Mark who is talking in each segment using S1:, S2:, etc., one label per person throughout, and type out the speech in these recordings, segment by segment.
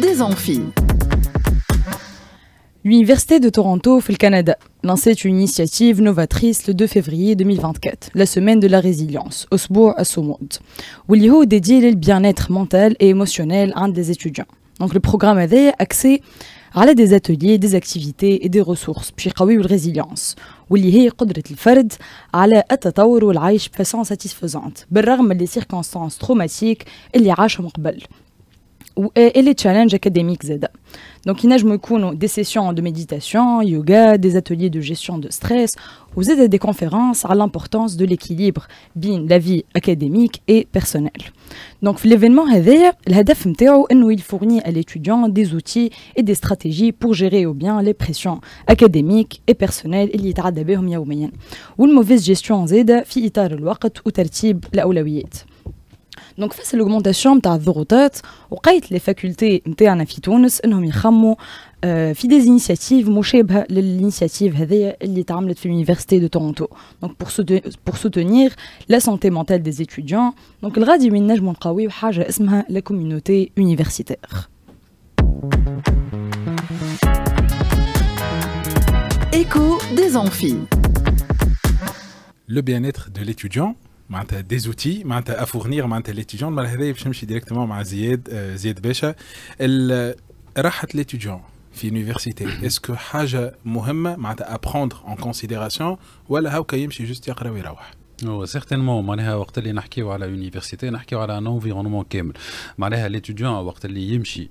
S1: des amphis. L'Université de Toronto fait le Canada lançait une initiative novatrice le 2 février 2024, la semaine de la résilience, Osbourg à monde où a dédié le bien-être mental et émotionnel à des étudiants. Donc le programme avait accès à des ateliers, des activités et des ressources puis à résilience واللي هي قدرة الفرد على التطور والعيش بفاسون façon satisfaisante, malgré traumatiques circonstances traumatiques les les قبل et, les challenges académiques ZEDA. Donc, il y a des sessions de méditation, yoga, des ateliers de gestion de stress, aux des conférences à l'importance de l'équilibre, bien la vie académique et personnelle. Donc, l'événement est il fournit à l'étudiant des outils et des stratégies pour gérer au bien les pressions académiques et personnelles, et les ou une mauvaise gestion Zeda et la donc face à l'augmentation de la durabilité, les facultés internes à Toulouse ont mis en euh, place des initiatives qui sont liées l'initiative qui a été faite l'Université de Toronto Donc pour soutenir la santé mentale des étudiants. Donc le RADI Ménage Montcoury a fait ce qu'on la communauté universitaire. Écho des enfants
S2: Le bien-être de l'étudiant معناتها دي زوتي معناتها افورنير معناتها ليتيجون معناتها هذايا باش نمشي ديريكتومون مع زياد آه، زياد باشا راحه ليتيجون في يونيفرسيتي اسكو حاجه مهمه معناتها ابروندر اون كونسيديراسيون ولا هاكا يمشي جوست يقرا ويروح
S3: هو سيغتينمون معناها وقت اللي نحكيو على يونيفرسيتي نحكيو على ان انفيرونمون كامل معناها ليتيديون وقت اللي يمشي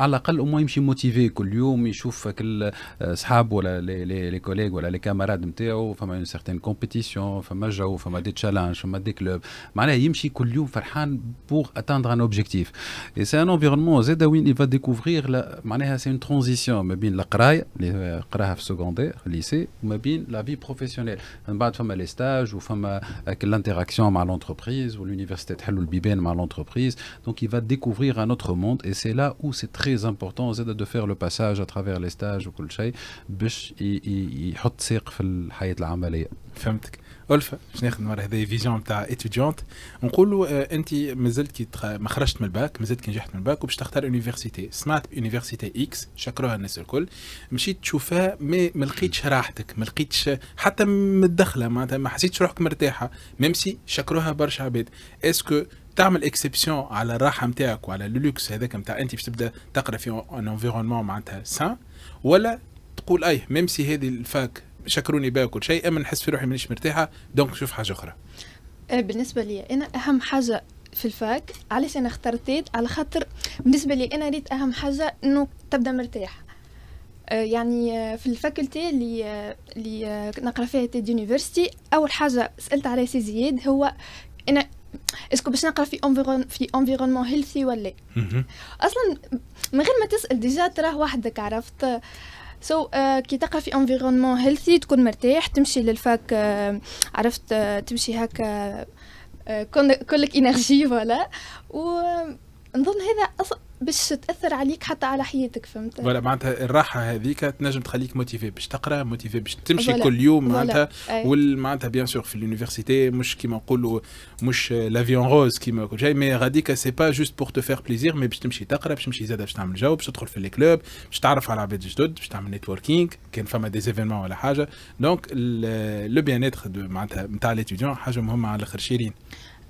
S3: على الاقل هو يمشي موتيفي كل يوم يشوف كل motivé, ولا لي كوليغ ولا لي motivé, نتاعو فما اون il كومبيتيسيون فما جو فما دي تشالنج فما دي كلوب معناها يمشي كل يوم فرحان اتاندر ان اوبجيكتيف اي سي ان انفيرونمون زاد وين l'interaction l'entreprise ou l'université motivé, l'entreprise donc il va découvrir un autre monde et c'est là où c'est très important, important de faire le passage à travers les stages ou le chai, pour qu'il y ait un فهمتك الفا باش ناخذ مره هذه فيزيون تاع اتيديونت نقولوا
S2: آه انت مازلت كي ما خرجت من الباك مازلت كي نجحت من الباك وباش تختار يونيفرسيتي سمعت اونيفرسيتي اكس شكروها الناس الكل مشيت تشوفها مي ما لقيتش راحتك ما لقيتش حتى متدخله معناتها ما حسيتش روحك مرتاحه ميم سي شكروها برشا عباد اسكو تعمل اكسبسيون على الراحه نتاعك وعلى اللوكس هذاك نتاع انت باش تبدا تقرا في انفيرونمون معناتها سان ولا تقول اي ميم سي هذه الفاك شكروني باكل شيء اما نحس في روحي مانيش مرتاحه دونك نشوف حاجه اخرى
S1: آه، بالنسبه لي انا اهم حاجه في الفاك علاش انا اخترت على خاطر بالنسبه لي انا ريت اهم حاجه انه تبدا مرتاح آه، يعني آه، في الفاكولتي اللي اللي نقرا فيها تيد يونيفرسيتي اول حاجه سالت على سي زياد هو انا اسكو باش نقرا في انفيرون في انفيرونمون هيلثي ولا اصلا من غير ما تسال ديجا تراه وحدك عرفت سو so, uh, كي تقرا في انفيرونمون هيلثي تكون مرتاح تمشي للفاك uh, عرفت uh, تمشي هكا uh، كلك انرجي فوالا و نظن هذا باش تاثر عليك حتى على حياتك فهمت ولا
S2: معناتها الراحه هذيك تنجم تخليك موتيفي باش تقرا موتيفي باش تمشي كل يوم معناتها معناتها بيان سور في اليونيفرسيتي مش كيما نقولوا مش لافيون روز كيما كل شيء مي غاديك سي با جوست بور تو فير بليزير مي باش تمشي تقرا باش تمشي زاد باش تعمل جو باش تدخل في لي كلوب باش تعرف على عباد جدد باش تعمل نيتوركينغ كان فما دي زيفينمون ولا حاجه دونك لو بيان اتر معناتها نتاع ليتيديون حاجه مهمه على الاخر شيرين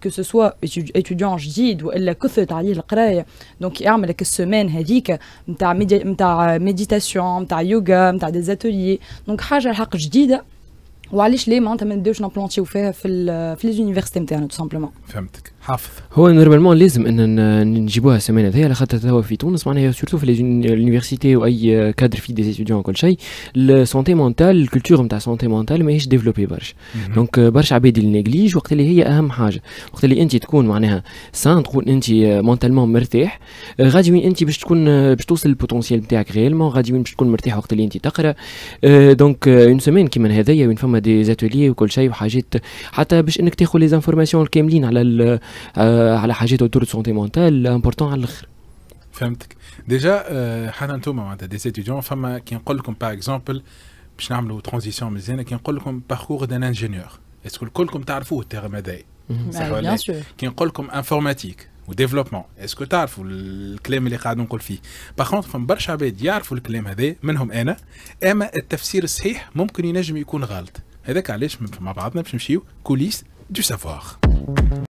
S1: que ce soit étudiant jid ou la donc il y a semaine ta euh, méditation ta yoga ta des ateliers donc haq ou les as deux je n'en plantier ou les universités tout simplement. حافظ هو نورمالمون لازم ان نجيبوها سمانات هذه على خاطر توا في تونس معناها سورتو في لونيفرسيتي واي كادر في دي ستوديون وكل شيء السونتي مونتال الكولتور نتاع سونتي مونتال ماهيش ديفلوبي برشا دونك euh, برشا عباد اللي نيجليج وقت اللي هي اهم حاجه وقت اللي انت تكون معناها سان تكون انت مونتالمون euh, مرتاح euh, غادي وين انت باش تكون باش توصل البوتونسيال نتاعك ريالمون غادي وين باش تكون مرتاح وقت اللي انت تقرا دونك اون سمان كيما هذايا وين فما دي زاتولي وكل شيء وحاجات حتى باش انك تاخذ لي زانفورماسيون الكاملين على آه، على حاجات دو سونتي مونتال امبورتون على الاخر فهمتك
S2: ديجا آه، حتى انتم معناتها دي ستيديون فما كي نقول لكم باغ اكزومبل باش نعملوا ترانزيسيون مزيانه كي نقول لكم باركور دان انجينيور اسكو كلكم تعرفوه التيرم هذايا صح ولا كي نقول لكم انفورماتيك وديفلوبمون اسكو تعرفوا الكلام اللي قاعد نقول فيه باغ كونتر فما برشا عباد يعرفوا الكلام هذا منهم انا اما التفسير الصحيح ممكن ينجم يكون غلط هذاك علاش مع بعضنا باش نمشيو كوليس دو سافوار